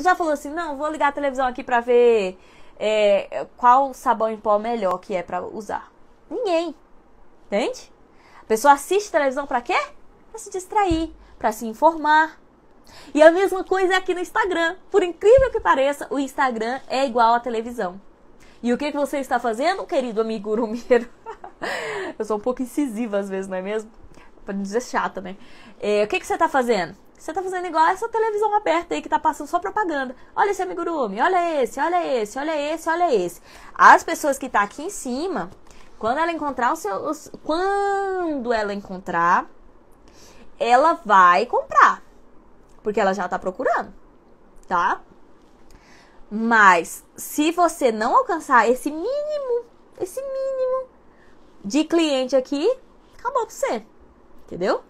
Você já falou assim, não, vou ligar a televisão aqui pra ver é, qual sabão em pó melhor que é pra usar. Ninguém. Entende? A pessoa assiste televisão pra quê? Pra se distrair, pra se informar. E a mesma coisa é aqui no Instagram. Por incrível que pareça, o Instagram é igual à televisão. E o que, que você está fazendo, querido amigo urumeiro? Eu sou um pouco incisiva às vezes, não é mesmo? Pra não dizer chata, né? É, o que, que você está fazendo? Você tá fazendo igual essa televisão aberta aí que tá passando só propaganda. Olha esse amigurumi, olha esse, olha esse, olha esse, olha esse. As pessoas que tá aqui em cima, quando ela encontrar os seus. Quando ela encontrar, ela vai comprar. Porque ela já tá procurando, tá? Mas se você não alcançar esse mínimo, esse mínimo de cliente aqui, acabou pra você. Entendeu?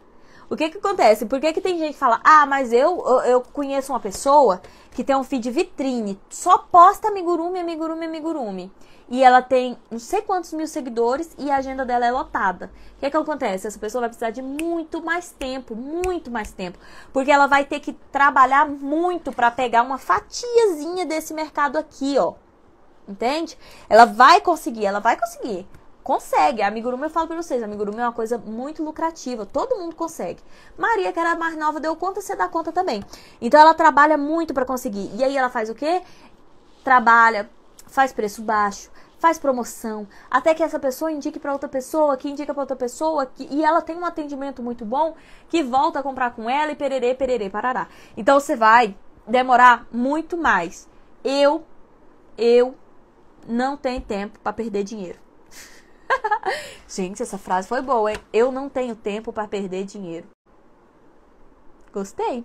O que que acontece? Por que, que tem gente que fala, ah, mas eu, eu conheço uma pessoa que tem um feed vitrine, só posta amigurumi, amigurumi, amigurumi. E ela tem não sei quantos mil seguidores e a agenda dela é lotada. O que é que acontece? Essa pessoa vai precisar de muito mais tempo, muito mais tempo. Porque ela vai ter que trabalhar muito para pegar uma fatiazinha desse mercado aqui, ó. Entende? Ela vai conseguir, ela vai conseguir consegue. Amigurumi, eu falo para vocês, amigurumi é uma coisa muito lucrativa, todo mundo consegue. Maria, que era a mais nova, deu conta, você dá conta também. Então ela trabalha muito para conseguir. E aí ela faz o quê? Trabalha, faz preço baixo, faz promoção, até que essa pessoa indique para outra pessoa, que indica para outra pessoa, que, e ela tem um atendimento muito bom, que volta a comprar com ela e pererê, pererê, parará. Então você vai demorar muito mais. Eu eu não tenho tempo para perder dinheiro. Gente, essa frase foi boa, hein? Eu não tenho tempo para perder dinheiro. Gostei?